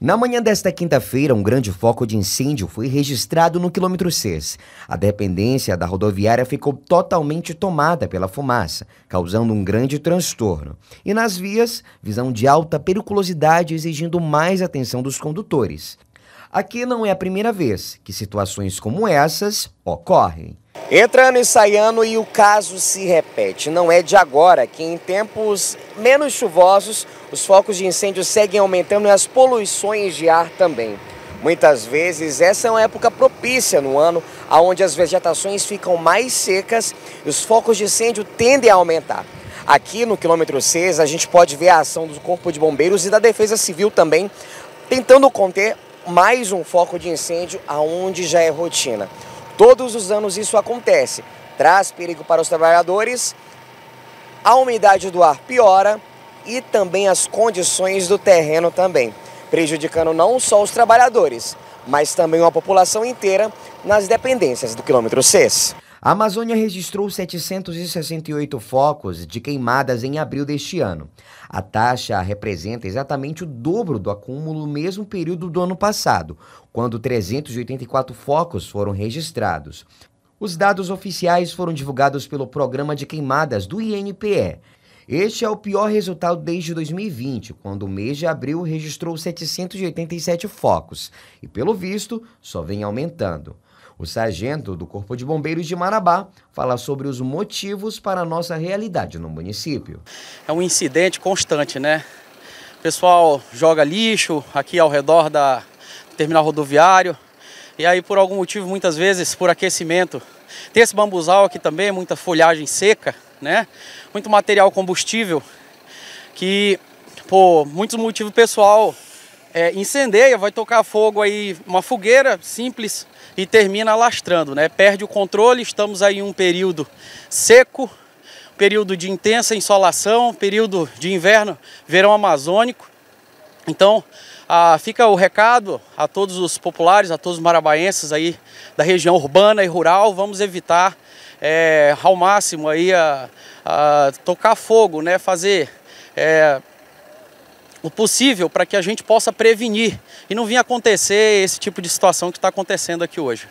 Na manhã desta quinta-feira, um grande foco de incêndio foi registrado no quilômetro 6. A dependência da rodoviária ficou totalmente tomada pela fumaça, causando um grande transtorno. E nas vias, visão de alta periculosidade exigindo mais atenção dos condutores. Aqui não é a primeira vez que situações como essas ocorrem. Entrando e saindo e o caso se repete. Não é de agora que em tempos menos chuvosos os focos de incêndio seguem aumentando e as poluições de ar também. Muitas vezes essa é uma época propícia no ano, onde as vegetações ficam mais secas e os focos de incêndio tendem a aumentar. Aqui no quilômetro 6, a gente pode ver a ação do Corpo de Bombeiros e da Defesa Civil também, tentando conter mais um foco de incêndio aonde já é rotina. Todos os anos isso acontece, traz perigo para os trabalhadores, a umidade do ar piora e também as condições do terreno também, prejudicando não só os trabalhadores, mas também a população inteira nas dependências do quilômetro 6. A Amazônia registrou 768 focos de queimadas em abril deste ano. A taxa representa exatamente o dobro do acúmulo no mesmo período do ano passado, quando 384 focos foram registrados. Os dados oficiais foram divulgados pelo Programa de Queimadas do INPE, este é o pior resultado desde 2020, quando o mês de abril registrou 787 focos e, pelo visto, só vem aumentando. O sargento do Corpo de Bombeiros de Marabá fala sobre os motivos para a nossa realidade no município. É um incidente constante, né? O pessoal joga lixo aqui ao redor da terminal rodoviário e aí por algum motivo muitas vezes por aquecimento tem esse bambuzal aqui também, muita folhagem seca, né? Muito material combustível que, por muitos motivos pessoal, é, incendeia, vai tocar fogo aí, uma fogueira simples e termina alastrando, né? Perde o controle, estamos aí em um período seco, período de intensa insolação, período de inverno, verão amazônico. Então, ah, fica o recado a todos os populares, a todos os marabaenses aí da região urbana e rural, vamos evitar é, ao máximo aí a, a, tocar fogo, né? Fazer é, o possível para que a gente possa prevenir e não vir acontecer esse tipo de situação que está acontecendo aqui hoje.